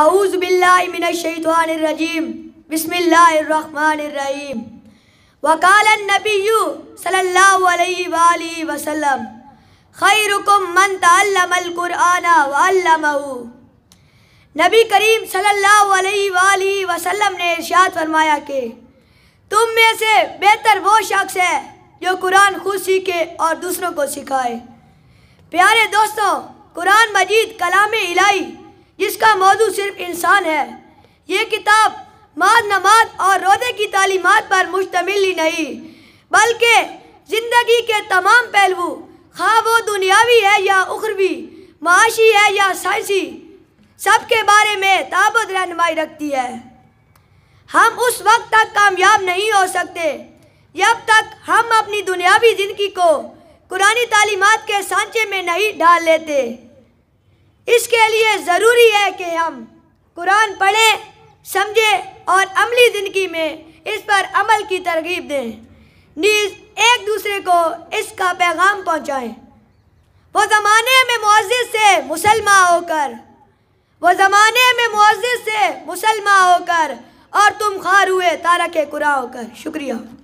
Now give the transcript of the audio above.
اعوذ باللہ من الشیطان الرجیم بسم اللہ الرحمن الرحیم وقال النبی صلی اللہ علیہ وآلہ وسلم خیرکم من تعلم القرآن نبی کریم صلی اللہ علیہ وآلہ وسلم نے ارشاد فرمایا کہ تم میں سے بہتر وہ شخص ہے جو قرآن خود سیکھے اور دوسروں کو سکھائے پیارے دوستوں قرآن مجید کلام الہی جس کا موضوع صرف انسان ہے یہ کتاب ماد نماد اور رودے کی تعلیمات پر مشتمل ہی نہیں بلکہ زندگی کے تمام پہلو خواہ وہ دنیاوی ہے یا اخروی معاشی ہے یا سائنسی سب کے بارے میں تابت رہنمائی رکھتی ہے ہم اس وقت تک کامیاب نہیں ہو سکتے جب تک ہم اپنی دنیاوی زندگی کو قرآن تعلیمات کے سانچے میں نہیں ڈال لیتے اس کے لیے ضروری ہے کہ ہم قرآن پڑھیں سمجھیں اور عملی زندگی میں اس پر عمل کی ترغیب دیں نیز ایک دوسرے کو اس کا پیغام پہنچائیں وہ زمانے میں معزز سے مسلمہ ہو کر وہ زمانے میں معزز سے مسلمہ ہو کر اور تم خار ہوئے تارک قرآن ہو کر شکریہ